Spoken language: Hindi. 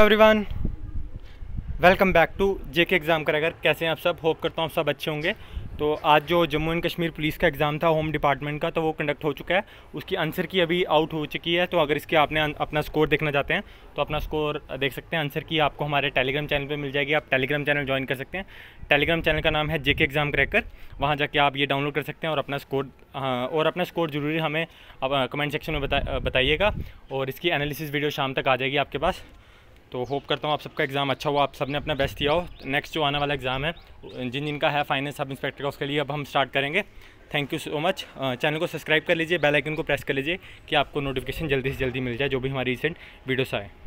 everyone welcome back to JK exam अगर कैसे हैं आप सब होप करता हूँ आप सब अच्छे होंगे तो आज जो जम्मू एंड कश्मीर पुलिस का एग्ज़ाम था होम डिपार्टमेंट का तो वो कंडक्ट हो चुका है उसकी आंसर की अभी आउट हो चुकी है तो अगर इसके आपने अपना स्कोर देखना चाहते हैं तो अपना स्कोर देख सकते हैं आंसर की आपको हमारे टेलीग्राम चैनल पे मिल जाएगी आप टेलीग्राम चैनल ज्वाइन कर सकते हैं टेलीग्राम चैनल का नाम है जेके एग्ज़ाम क्रैकर वहाँ जाके आप ये डाउनलोड कर सकते हैं और अपना स्कोर हाँ, और अपना स्कोर जरूरी हमें कमेंट सेक्शन में बताइएगा और इसकी एनालिसिस वीडियो शाम तक आ जाएगी आपके पास तो होप करता हूँ आप सबका एग्ज़ाम अच्छा हुआ आप सब ने अपना बेस्ट दिया हो नेक्स्ट जो आने वाला एग्ज़ाम है जिन जिनका है फाइनेंस सब इंस्पेक्टर का उसके लिए अब हम स्टार्ट करेंगे thank you so much channel को सब्सक्राइब कर लीजिए बेल आइकन को प्रेस कर लीजिए कि आपको नोटिफिकेशन जल्दी से जल्दी मिल जाए जो भी हमारी रिसेंट वीडियोस आए